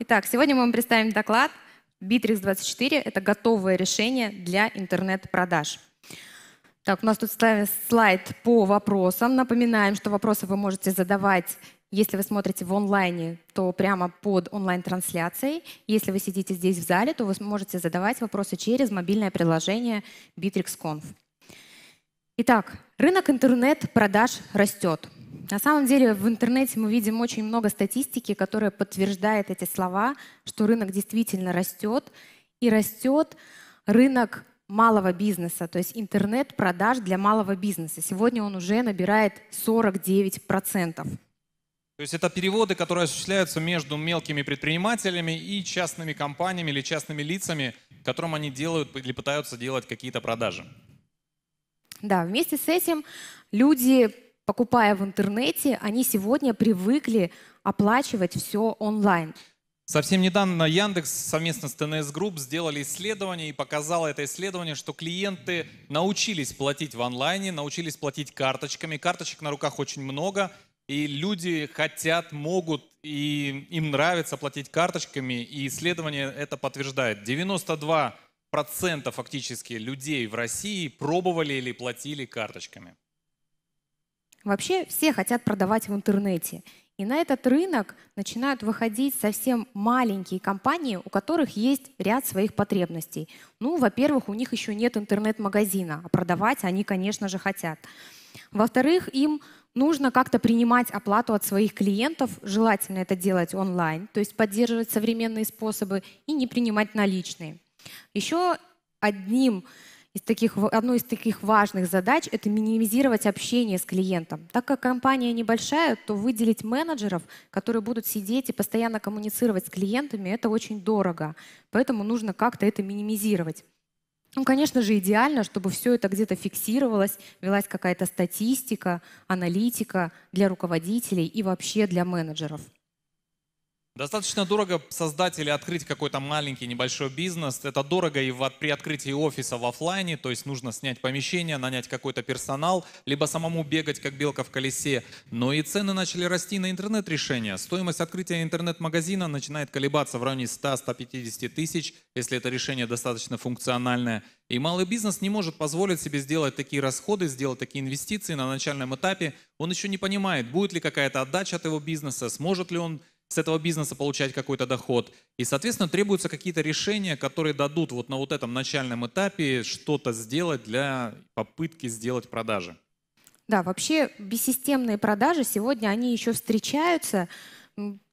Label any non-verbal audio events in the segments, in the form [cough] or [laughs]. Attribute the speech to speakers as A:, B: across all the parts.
A: Итак, сегодня мы вам представим доклад Bittrex24 — это готовое решение для интернет-продаж. Так, у нас тут слайд по вопросам. Напоминаем, что вопросы вы можете задавать, если вы смотрите в онлайне, то прямо под онлайн-трансляцией. Если вы сидите здесь в зале, то вы можете задавать вопросы через мобильное приложение BitrixConf. Итак, рынок интернет-продаж растет. На самом деле в интернете мы видим очень много статистики, которая подтверждает эти слова, что рынок действительно растет, и растет рынок малого бизнеса, то есть интернет-продаж для малого бизнеса. Сегодня он уже набирает 49%. То
B: есть это переводы, которые осуществляются между мелкими предпринимателями и частными компаниями или частными лицами, которым они делают или пытаются делать какие-то продажи.
A: Да, вместе с этим люди покупая в интернете, они сегодня привыкли оплачивать все онлайн.
B: Совсем недавно Яндекс совместно с ТНС Групп сделали исследование и показало это исследование, что клиенты научились платить в онлайне, научились платить карточками. Карточек на руках очень много, и люди хотят, могут, и им нравится платить карточками, и исследование это подтверждает. 92% фактически людей в России пробовали или платили карточками.
A: Вообще все хотят продавать в интернете. И на этот рынок начинают выходить совсем маленькие компании, у которых есть ряд своих потребностей. Ну, во-первых, у них еще нет интернет-магазина, а продавать они, конечно же, хотят. Во-вторых, им нужно как-то принимать оплату от своих клиентов, желательно это делать онлайн, то есть поддерживать современные способы и не принимать наличные. Еще одним из таких, одной из таких важных задач – это минимизировать общение с клиентом. Так как компания небольшая, то выделить менеджеров, которые будут сидеть и постоянно коммуницировать с клиентами, это очень дорого. Поэтому нужно как-то это минимизировать. Ну, конечно же, идеально, чтобы все это где-то фиксировалось, велась какая-то статистика, аналитика для руководителей и вообще для менеджеров.
B: Достаточно дорого создать или открыть какой-то маленький небольшой бизнес. Это дорого и в, при открытии офиса в офлайне, то есть нужно снять помещение, нанять какой-то персонал, либо самому бегать, как белка в колесе. Но и цены начали расти на интернет-решения. Стоимость открытия интернет-магазина начинает колебаться в районе 100-150 тысяч, если это решение достаточно функциональное. И малый бизнес не может позволить себе сделать такие расходы, сделать такие инвестиции на начальном этапе. Он еще не понимает, будет ли какая-то отдача от его бизнеса, сможет ли он с этого бизнеса получать какой-то доход. И, соответственно, требуются какие-то решения, которые дадут вот на вот этом начальном этапе что-то сделать для попытки сделать продажи.
A: Да, вообще бессистемные продажи сегодня, они еще встречаются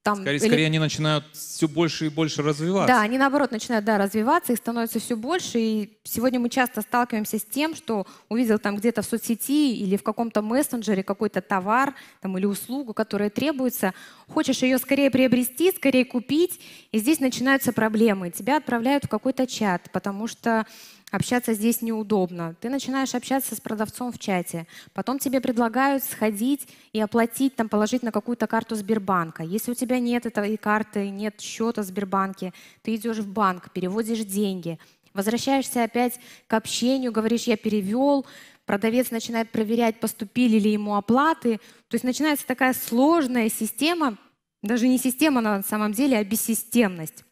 A: там... Скорее, или... скорее они
B: начинают все больше и больше развиваться. Да,
A: они наоборот начинают да, развиваться, их становится все больше. И сегодня мы часто сталкиваемся с тем, что увидел там где-то в соцсети или в каком-то мессенджере какой-то товар там, или услугу, которая требуется. Хочешь ее скорее приобрести, скорее купить, и здесь начинаются проблемы. Тебя отправляют в какой-то чат, потому что общаться здесь неудобно. Ты начинаешь общаться с продавцом в чате. Потом тебе предлагают сходить и оплатить, там, положить на какую-то карту Сбербанка. Если у тебя нет этой карты, нет счета в Сбербанке, ты идешь в банк, переводишь деньги, возвращаешься опять к общению, говоришь, я перевел, продавец начинает проверять, поступили ли ему оплаты. То есть начинается такая сложная система, даже не система на самом деле, а бессистемность.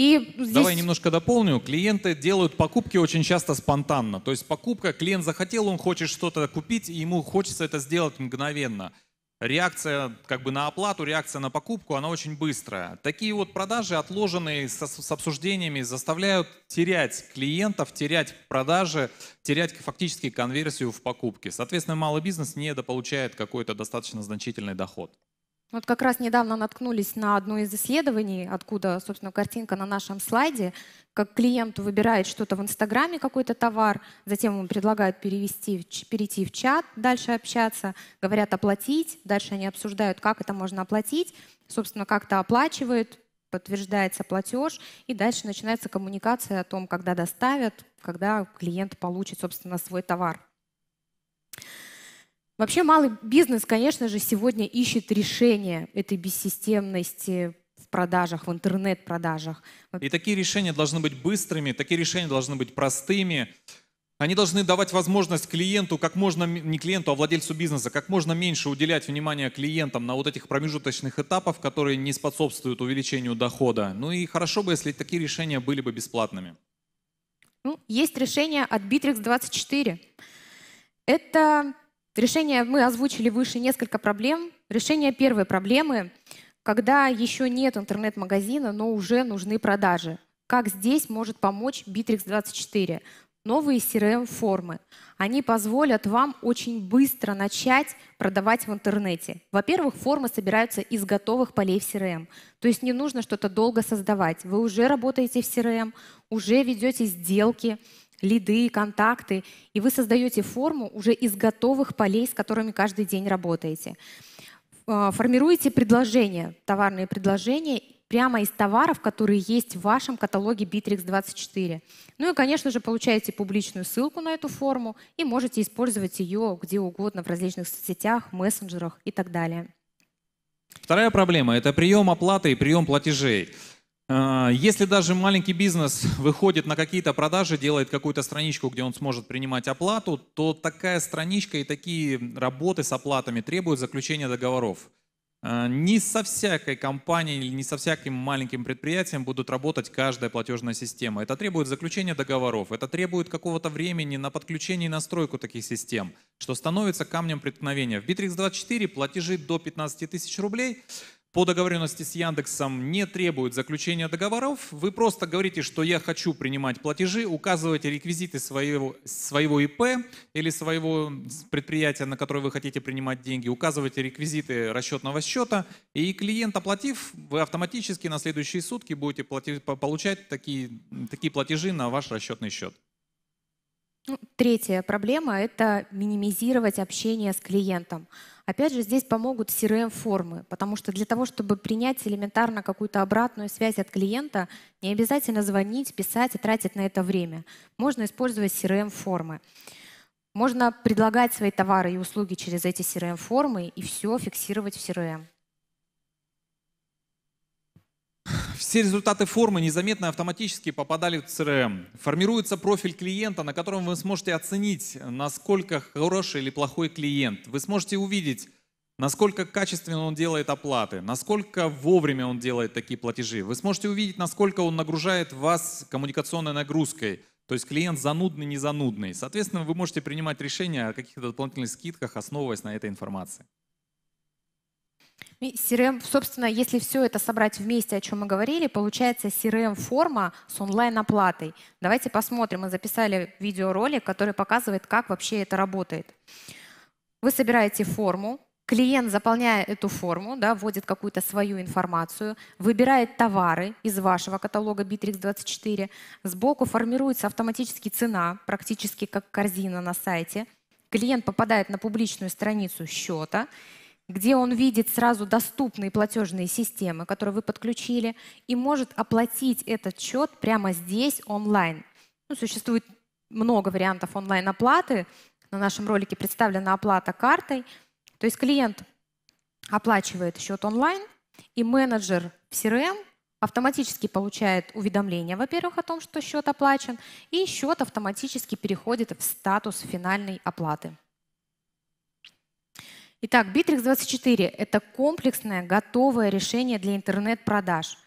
A: И здесь... Давай
B: немножко дополню. Клиенты делают покупки очень часто спонтанно. То есть покупка, клиент захотел, он хочет что-то купить, и ему хочется это сделать мгновенно. Реакция как бы на оплату, реакция на покупку, она очень быстрая. Такие вот продажи, отложенные с, с обсуждениями, заставляют терять клиентов, терять продажи, терять фактически конверсию в покупке. Соответственно, малый бизнес недополучает какой-то достаточно значительный доход.
A: Вот как раз недавно наткнулись на одно из исследований, откуда, собственно, картинка на нашем слайде, как клиент выбирает что-то в Инстаграме, какой-то товар, затем ему предлагают перевести, перейти в чат, дальше общаться, говорят оплатить, дальше они обсуждают, как это можно оплатить, собственно, как-то оплачивают, подтверждается платеж, и дальше начинается коммуникация о том, когда доставят, когда клиент получит, собственно, свой товар. Вообще малый бизнес, конечно же, сегодня ищет решение этой бессистемности в продажах, в интернет-продажах.
B: И такие решения должны быть быстрыми, такие решения должны быть простыми. Они должны давать возможность клиенту, как можно, не клиенту, а владельцу бизнеса, как можно меньше уделять внимание клиентам на вот этих промежуточных этапов, которые не способствуют увеличению дохода. Ну и хорошо бы, если такие решения были бы бесплатными.
A: Ну, есть решение от Bittrex24. Это Решение мы озвучили выше несколько проблем. Решение первой проблемы, когда еще нет интернет-магазина, но уже нужны продажи. Как здесь может помочь Bittrex24? Новые CRM-формы. Эм Они позволят вам очень быстро начать продавать в интернете. Во-первых, формы собираются из готовых полей в CRM. Эм. То есть не нужно что-то долго создавать. Вы уже работаете в CRM, эм, уже ведете сделки, лиды, контакты, и вы создаете форму уже из готовых полей, с которыми каждый день работаете. Э, формируете предложения, товарные предложения прямо из товаров, которые есть в вашем каталоге Bittrex24. Ну и, конечно же, получаете публичную ссылку на эту форму и можете использовать ее где угодно, в различных соцсетях, мессенджерах и так далее.
B: Вторая проблема – это прием оплаты и прием платежей. А, если даже маленький бизнес выходит на какие-то продажи, делает какую-то страничку, где он сможет принимать оплату, то такая страничка и такие работы с оплатами требуют заключения договоров. А, не со всякой компанией или не со всяким маленьким предприятием будут работать каждая платежная система. Это требует заключения договоров, это требует какого-то времени на подключение и настройку таких систем, что становится камнем преткновения. В Bittrex24 платежи до 15 тысяч рублей – по договоренности с Яндексом не требует заключения договоров. Вы просто говорите, что я хочу принимать платежи, указываете реквизиты своего, своего ИП или своего предприятия, на которое вы хотите принимать деньги, указываете реквизиты расчетного счета, и клиент, оплатив, вы автоматически на следующие сутки будете платить, получать такие, такие платежи на ваш расчетный счет.
A: Ну, третья проблема – это минимизировать общение с клиентом. Опять же, здесь помогут CRM-формы, эм потому что для того, чтобы принять элементарно какую-то обратную связь от клиента, не обязательно звонить, писать и тратить на это время. Можно использовать CRM-формы. Эм Можно предлагать свои товары и услуги через эти CRM-формы эм и все фиксировать в CRM.
B: Все результаты формы незаметно автоматически попадали в CRM. Формируется профиль клиента, на котором вы сможете оценить, насколько хороший или плохой клиент. Вы сможете увидеть, насколько качественно он делает оплаты, насколько вовремя он делает такие платежи. Вы сможете увидеть, насколько он нагружает вас коммуникационной нагрузкой. То есть клиент занудный, не занудный. Соответственно, вы можете принимать решения о каких-то дополнительных скидках, основываясь на этой информации.
A: CRM, собственно, если все это собрать вместе, о чем мы говорили, получается CRM-форма с онлайн-оплатой. Давайте посмотрим. Мы записали видеоролик, который показывает, как вообще это работает. Вы собираете форму, клиент, заполняя эту форму, да, вводит какую-то свою информацию, выбирает товары из вашего каталога Bittrex24, сбоку формируется автоматически цена, практически как корзина на сайте – клиент попадает на публичную страницу счета, где он видит сразу доступные платежные системы, которые вы подключили, и может оплатить этот счет прямо здесь онлайн. Ну, существует много вариантов онлайн-оплаты. На нашем ролике представлена оплата картой. То есть клиент оплачивает счет онлайн, и менеджер в CRM эм автоматически получает уведомление, во-первых, о том, что счет оплачен, и счет автоматически переходит в статус финальной оплаты. Итак, Bittrex24 – это комплексное, готовое решение для интернет-продаж.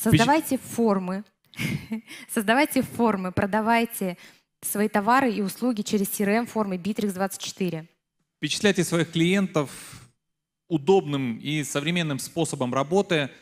A: Создавайте Печ... формы, [laughs] создавайте формы, продавайте свои товары и услуги через CRM-формы Bittrex24.
B: Впечатляйте своих клиентов удобным и современным способом работы –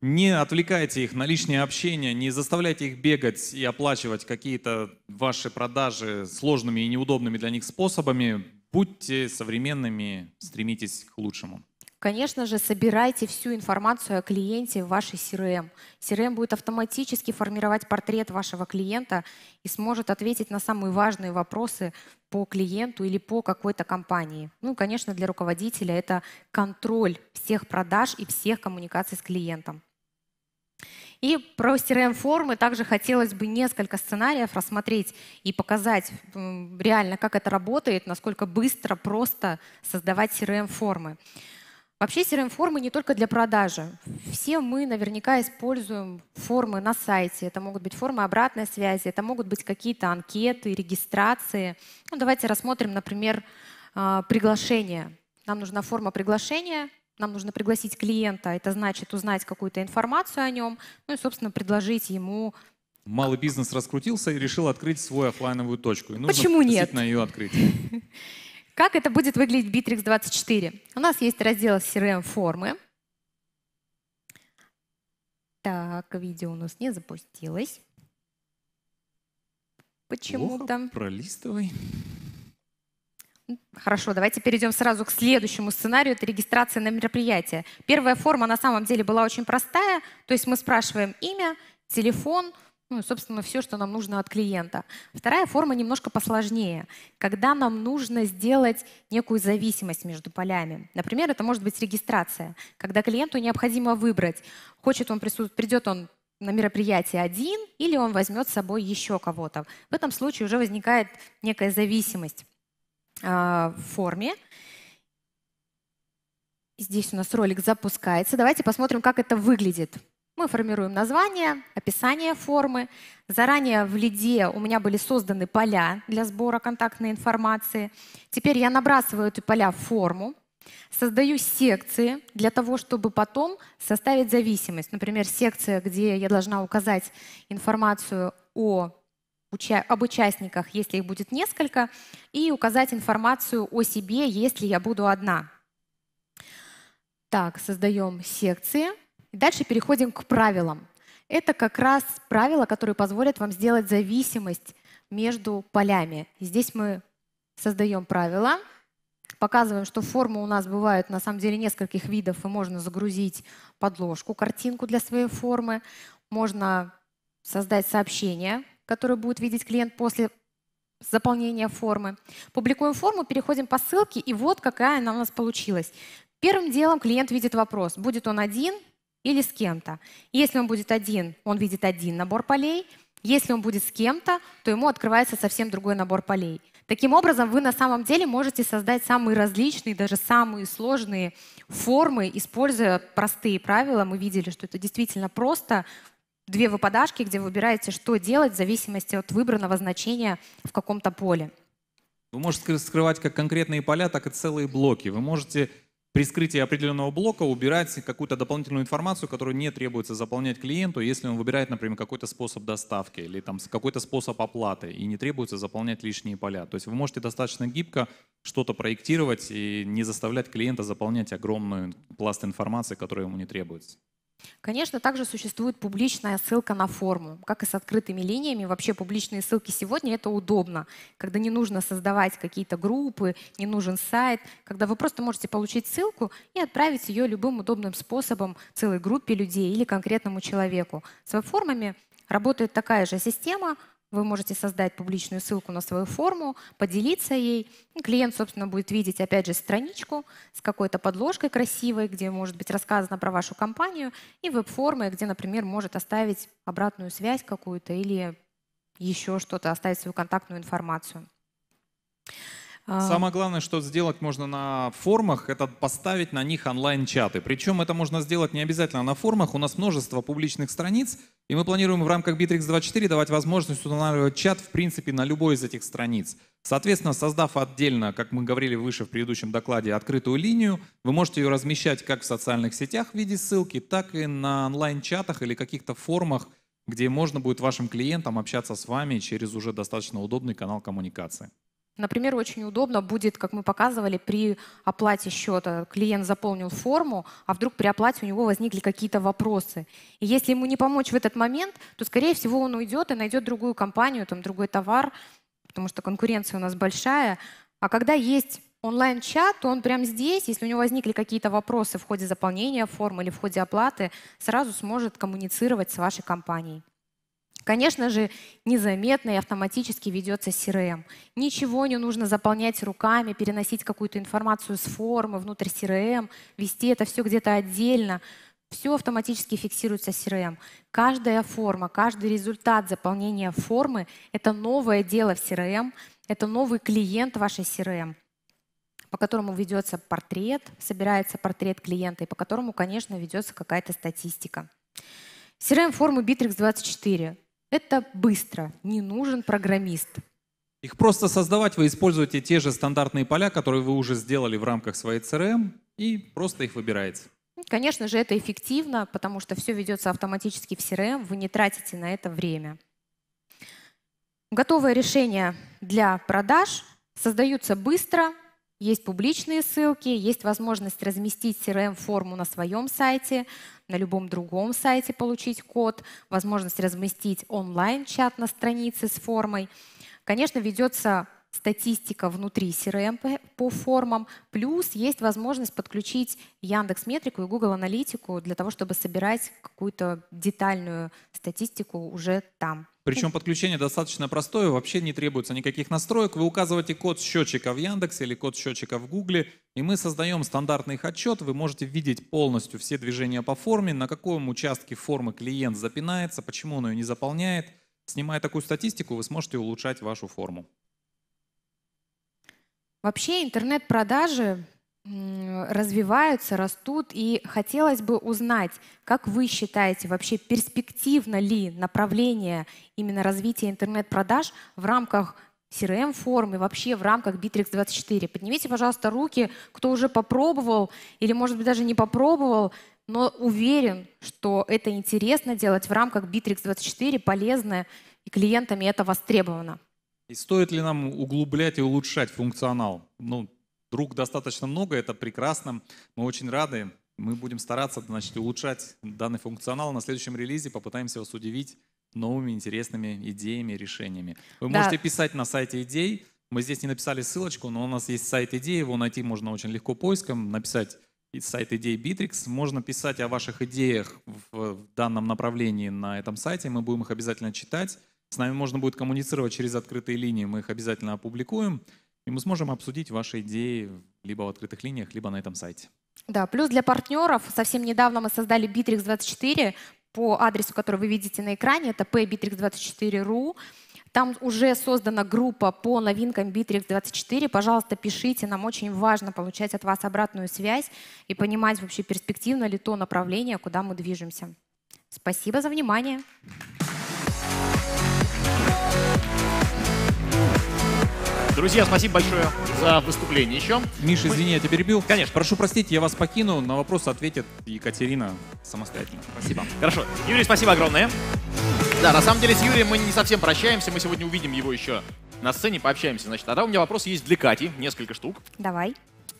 B: не отвлекайте их на лишнее общение, не заставляйте их бегать и оплачивать какие-то ваши продажи сложными и неудобными для них способами. Будьте современными, стремитесь к лучшему.
A: Конечно же, собирайте всю информацию о клиенте в вашей CRM. CRM эм. эм будет автоматически формировать портрет вашего клиента и сможет ответить на самые важные вопросы по клиенту или по какой-то компании. Ну, конечно, для руководителя это контроль всех продаж и всех коммуникаций с клиентом. И про CRM-формы также хотелось бы несколько сценариев рассмотреть и показать реально, как это работает, насколько быстро, просто создавать CRM-формы. Вообще CRM-формы не только для продажи. Все мы наверняка используем формы на сайте. Это могут быть формы обратной связи, это могут быть какие-то анкеты, регистрации. Ну, давайте рассмотрим, например, а, приглашение. Нам нужна форма приглашения, нам нужно пригласить клиента, это значит узнать какую-то информацию о нем, ну и, собственно, предложить ему
B: Малый бизнес раскрутился и решил открыть свою офлайновую точку. И нужно Почему нет? на ее открыть?
A: [laughs] Как это будет выглядеть Bittrex 24? У нас есть раздел CRM-формы. Эм так, видео у нас не запустилось. Почему-то. Пролистывай. Хорошо, давайте перейдем сразу к следующему сценарию. Это регистрация на мероприятие. Первая форма на самом деле была очень простая. То есть мы спрашиваем имя, телефон, ну собственно, все, что нам нужно от клиента. Вторая форма немножко посложнее, когда нам нужно сделать некую зависимость между полями. Например, это может быть регистрация, когда клиенту необходимо выбрать, хочет он присутствовать, придет он на мероприятие один или он возьмет с собой еще кого-то. В этом случае уже возникает некая зависимость. А, в форме. Здесь у нас ролик запускается. Давайте посмотрим, как это выглядит. Мы формируем название, описание формы. Заранее в лиде у меня были созданы поля для сбора контактной информации. Теперь я набрасываю эти поля в форму, создаю секции для того, чтобы потом составить зависимость. Например, секция, где я должна указать информацию о об участниках, если их будет несколько, и указать информацию о себе, если я буду одна. Так, создаем секции. Дальше переходим к правилам. Это как раз правила, которые позволят вам сделать зависимость между полями. Здесь мы создаем правила, показываем, что формы у нас бывают на самом деле нескольких видов, и можно загрузить подложку, картинку для своей формы, можно создать сообщение, которую будет видеть клиент после заполнения формы. Публикуем форму, переходим по ссылке, и вот какая она у нас получилась. Первым делом клиент видит вопрос, будет он один или с кем-то. Если он будет один, он видит один набор полей. Если он будет с кем-то, то ему открывается совсем другой набор полей. Таким образом, вы на самом деле можете создать самые различные, даже самые сложные формы, используя простые правила. Мы видели, что это действительно просто, две выпадашки, где вы выбираете, что делать в зависимости от выбранного значения в каком-то поле.
B: Вы можете скрывать как конкретные поля, так и целые блоки. Вы можете при скрытии определенного блока убирать какую-то дополнительную информацию, которую не требуется заполнять клиенту, если он выбирает, например, какой-то способ доставки или там какой-то способ оплаты, и не требуется заполнять лишние поля. То есть вы можете достаточно гибко что-то проектировать и не заставлять клиента заполнять огромную пласт информации, которая ему не требуется.
A: Конечно, также существует публичная ссылка на форму, как и с открытыми линиями. Вообще публичные ссылки сегодня это удобно, когда не нужно создавать какие-то группы, не нужен сайт, когда вы просто можете получить ссылку и отправить ее любым удобным способом целой группе людей или конкретному человеку. С веб-формами работает такая же система, вы можете создать публичную ссылку на свою форму, поделиться ей. Ну, клиент, собственно, будет видеть, опять же, страничку с какой-то подложкой красивой, где может быть рассказано про вашу компанию, и веб-формы, где, например, может оставить обратную связь какую-то или еще что-то, оставить свою контактную информацию. А. Самое
B: главное, что сделать можно на форумах, это поставить на них онлайн-чаты. Причем это можно сделать не обязательно на форумах. У нас множество публичных страниц, и мы планируем в рамках Bittrex24 давать возможность устанавливать чат, в принципе, на любой из этих страниц. Соответственно, создав отдельно, как мы говорили выше в предыдущем докладе, открытую линию, вы можете ее размещать как в социальных сетях в виде ссылки, так и на онлайн-чатах или каких-то форумах, где можно будет вашим клиентам общаться с вами через уже достаточно удобный канал коммуникации.
A: Например, очень удобно будет, как мы показывали, при оплате счета клиент заполнил форму, а вдруг при оплате у него возникли какие-то вопросы. И если ему не помочь в этот момент, то, скорее всего, он уйдет и найдет другую компанию, там, другой товар, потому что конкуренция у нас большая. А когда есть онлайн-чат, то он прямо здесь, если у него возникли какие-то вопросы в ходе заполнения формы или в ходе оплаты, сразу сможет коммуницировать с вашей компанией. Конечно же, незаметно и автоматически ведется CRM. Ничего не нужно заполнять руками, переносить какую-то информацию с формы внутрь CRM, вести это все где-то отдельно. Все автоматически фиксируется CRM. Каждая форма, каждый результат заполнения формы — это новое дело в CRM, это новый клиент вашей CRM по которому ведется портрет, собирается портрет клиента, и по которому, конечно, ведется какая-то статистика. crm форму Bittrex24 это быстро. Не нужен программист.
B: Их просто создавать вы используете те же стандартные поля, которые вы уже сделали в рамках своей CRM, и просто их выбираете.
A: Ну, конечно же, это эффективно, потому что все ведется автоматически в CRM, вы не тратите на это время. Готовое решение для продаж создаются быстро, есть публичные ссылки, есть возможность разместить CRM-форму на своем сайте, на любом другом сайте получить код, возможность разместить онлайн-чат на странице с формой. Конечно, ведется статистика внутри CRM по формам, плюс есть возможность подключить Яндекс Метрику и Google Аналитику для того, чтобы собирать какую-то детальную статистику уже там. Причем
B: подключение достаточно простое, вообще не требуется никаких настроек. Вы указываете код счетчика в Яндексе или код счетчика в Гугле, и мы создаем стандартный их отчет. Вы можете видеть полностью все движения по форме, на каком участке формы клиент запинается, почему он ее не заполняет. Снимая такую статистику, вы сможете улучшать вашу форму.
A: Вообще интернет-продажи развиваются, растут, и хотелось бы узнать, как вы считаете, вообще перспективно ли направление именно развития интернет-продаж в рамках crm формы вообще в рамках Bittrex24? Поднимите, пожалуйста, руки, кто уже попробовал или, может быть, даже не попробовал, но уверен, что это интересно делать в рамках Bittrex24, полезно, и клиентами это востребовано.
B: И стоит ли нам углублять и улучшать функционал? Ну, друг достаточно много, это прекрасно, мы очень рады. Мы будем стараться значит, улучшать данный функционал. На следующем релизе попытаемся вас удивить новыми интересными идеями, решениями. Вы да. можете писать на сайте идей. Мы здесь не написали ссылочку, но у нас есть сайт идей, его найти можно очень легко поиском, написать сайт идей Bittrex. Можно писать о ваших идеях в данном направлении на этом сайте, мы будем их обязательно читать. С нами можно будет коммуницировать через открытые линии, мы их обязательно опубликуем, и мы сможем обсудить ваши идеи либо в открытых линиях, либо на этом сайте.
A: Да, плюс для партнеров совсем недавно мы создали Bittrex24 по адресу, который вы видите на экране, это pbitrix24.ru. Там уже создана группа по новинкам Bittrex24. Пожалуйста, пишите, нам очень важно получать от вас обратную связь и понимать вообще перспективно ли то направление, куда мы движемся. Спасибо за внимание.
C: Друзья, спасибо большое за выступление еще. Миша, Мы... извини, я тебя перебил. Конечно. Прошу простить, я вас покину. На вопрос ответит Екатерина самостоятельно. Спасибо. Хорошо. Юрий, спасибо огромное. Да, на самом деле с Юрием мы не совсем прощаемся. Мы сегодня увидим его еще на сцене, пообщаемся. Значит, тогда у меня вопрос есть для Кати. Несколько штук.
A: Давай.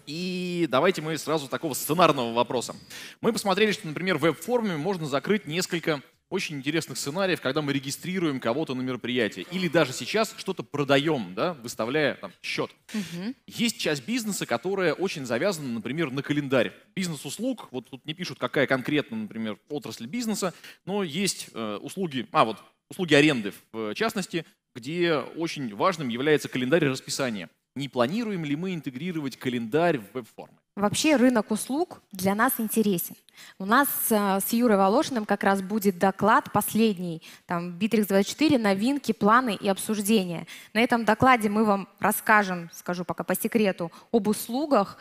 A: И
C: давайте мы сразу такого сценарного вопроса. Мы посмотрели, что, например, в веб-форме можно закрыть несколько очень интересных сценариев, когда мы регистрируем кого-то на мероприятие, Или даже сейчас что-то продаем, да, выставляя там, счет. Угу. Есть часть бизнеса, которая очень завязана, например, на календарь. Бизнес услуг, вот тут не пишут, какая конкретно, например, отрасль бизнеса, но есть э, услуги, а вот услуги аренды в э, частности, где очень важным является календарь расписания. Не планируем ли мы интегрировать календарь в веб-формы?
A: Вообще рынок услуг для нас интересен. У нас э, с Юрой Волошиным как раз будет доклад последний, там, Bittrex24, новинки, планы и обсуждения. На этом докладе мы вам расскажем, скажу пока по секрету, об услугах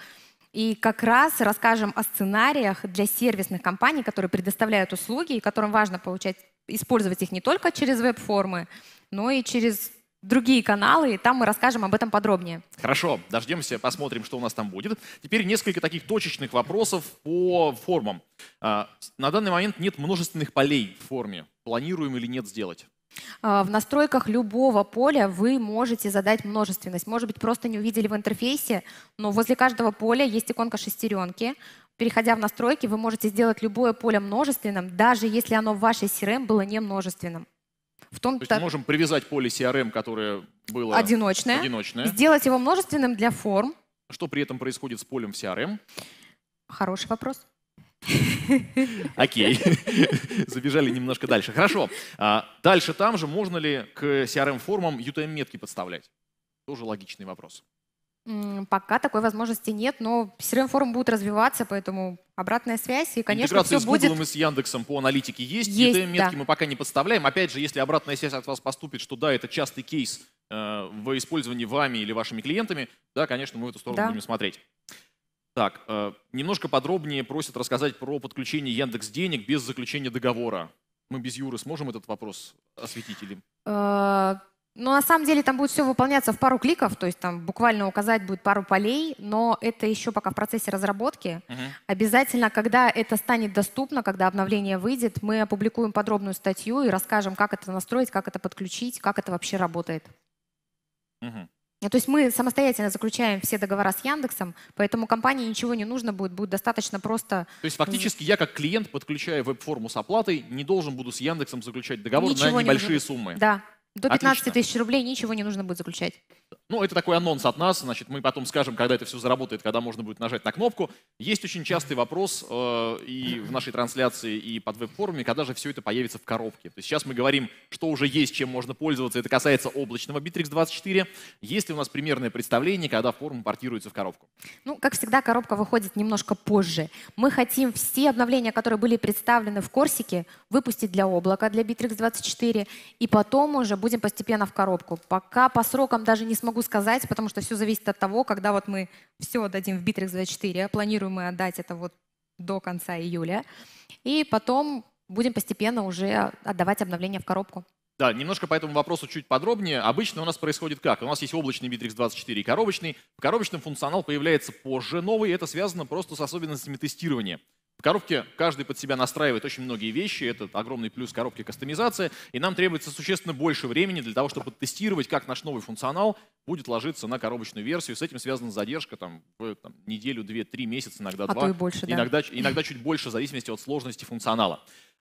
A: и как раз расскажем о сценариях для сервисных компаний, которые предоставляют услуги и которым важно получать, использовать их не только через веб-формы, но и через другие каналы, и там мы расскажем об этом подробнее.
C: Хорошо, дождемся, посмотрим, что у нас там будет. Теперь несколько таких точечных вопросов по формам. А, на данный момент нет множественных полей в форме. Планируем или нет сделать?
A: А, в настройках любого поля вы можете задать множественность. Может быть, просто не увидели в интерфейсе, но возле каждого поля есть иконка шестеренки. Переходя в настройки, вы можете сделать любое поле множественным, даже если оно в вашей CRM было не множественным. В том -то... То есть мы можем
C: привязать поле CRM, которое было одиночное, одиночное, сделать
A: его множественным для форм.
C: Что при этом происходит с полем в CRM?
A: Хороший вопрос. Окей, [laughs]
C: забежали немножко дальше. Хорошо, а, дальше там же можно ли к CRM-формам UTM-метки подставлять? Тоже логичный вопрос.
A: Пока такой возможности нет, но все равно форум будет развиваться, поэтому обратная связь и, конечно, Интеграция все с Google и
C: с Яндексом по аналитике есть, есть метки да. мы пока не подставляем. Опять же, если обратная связь от вас поступит, что да, это частый кейс э, в использовании вами или вашими клиентами, да, конечно, мы в эту сторону да. будем смотреть. Так, э, немножко подробнее просят рассказать про подключение Яндекс денег без заключения договора. Мы без Юры сможем этот вопрос осветить или?
A: Э, но на самом деле там будет все выполняться в пару кликов, то есть там буквально указать будет пару полей, но это еще пока в процессе разработки. Угу. Обязательно, когда это станет доступно, когда обновление выйдет, мы опубликуем подробную статью и расскажем, как это настроить, как это подключить, как это вообще работает.
C: Угу.
A: То есть мы самостоятельно заключаем все договора с Яндексом, поэтому компании ничего не нужно будет, будет достаточно просто...
C: То есть фактически я как клиент, подключая веб-форму с оплатой, не должен буду с Яндексом заключать договор ничего на небольшие не суммы? Да, до 15 Отлично.
A: тысяч рублей ничего не нужно будет заключать.
C: Ну, это такой анонс от нас, значит, мы потом скажем, когда это все заработает, когда можно будет нажать на кнопку. Есть очень частый вопрос э, и в нашей трансляции, и под веб-форуме, когда же все это появится в коробке. То есть сейчас мы говорим, что уже есть, чем можно пользоваться. Это касается облачного Bittrex 24. Есть ли у нас примерное представление, когда форум портируется в коробку?
A: Ну, как всегда, коробка выходит немножко позже. Мы хотим все обновления, которые были представлены в Корсике, выпустить для облака, для Bittrex 24, и потом уже будет будем постепенно в коробку. Пока по срокам даже не смогу сказать, потому что все зависит от того, когда вот мы все отдадим в Bittrex 24, планируем мы отдать это вот до конца июля, и потом будем постепенно уже отдавать обновления в коробку.
C: Да, немножко по этому вопросу чуть подробнее. Обычно у нас происходит как? У нас есть облачный Bittrex 24 и коробочный. В коробочном функционал появляется позже новый, и это связано просто с особенностями тестирования. Коробки каждый под себя настраивает очень многие вещи, это огромный плюс коробки кастомизации, и нам требуется существенно больше времени для того, чтобы тестировать, как наш новый функционал будет ложиться на коробочную версию. С этим связана задержка там, в там, неделю, две, три месяца, иногда а два, то и больше, иногда, да. иногда чуть больше, в зависимости от сложности функционала.